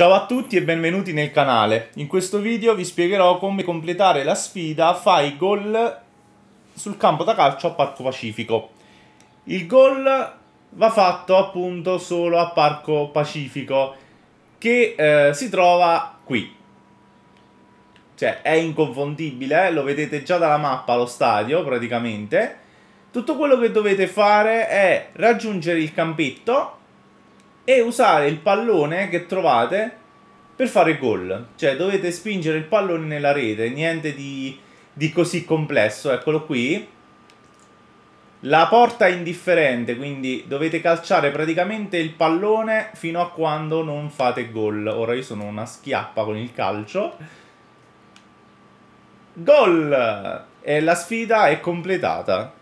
Ciao a tutti e benvenuti nel canale. In questo video vi spiegherò come completare la sfida fai gol sul campo da calcio a Parco Pacifico. Il gol va fatto appunto solo a Parco Pacifico che eh, si trova qui. Cioè è inconfondibile, eh? lo vedete già dalla mappa lo stadio praticamente. Tutto quello che dovete fare è raggiungere il campetto e usare il pallone che trovate per fare gol. Cioè dovete spingere il pallone nella rete, niente di, di così complesso, eccolo qui. La porta è indifferente, quindi dovete calciare praticamente il pallone fino a quando non fate gol. Ora io sono una schiappa con il calcio. Gol! E la sfida è completata.